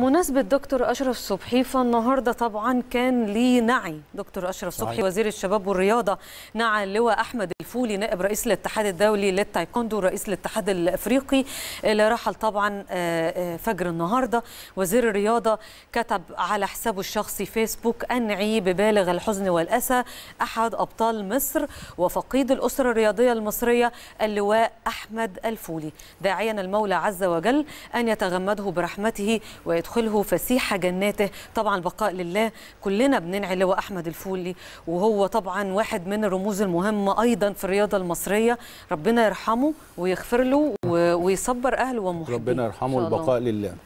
بمناسبة دكتور أشرف صبحي فالنهاردة طبعا كان ليه نعي دكتور أشرف صبحي وزير الشباب والرياضة نعى اللواء أحمد الفولي نائب رئيس الاتحاد الدولي للتايكوندو رئيس الاتحاد الافريقي اللي رحل طبعا آه، آه، فجر النهارده وزير الرياضه كتب على حسابه الشخصي فيسبوك انعي ببالغ الحزن والاسى احد ابطال مصر وفقيد الاسره الرياضيه المصريه اللواء احمد الفولي داعيا المولى عز وجل ان يتغمده برحمته ويدخله فسيح جناته طبعا البقاء لله كلنا بننعي اللواء احمد الفولي وهو طبعا واحد من الرموز المهمه ايضا في الرياضه المصريه ربنا يرحمه ويغفر له ويصبر اهله ومحبيه ربنا يرحمه البقاء لله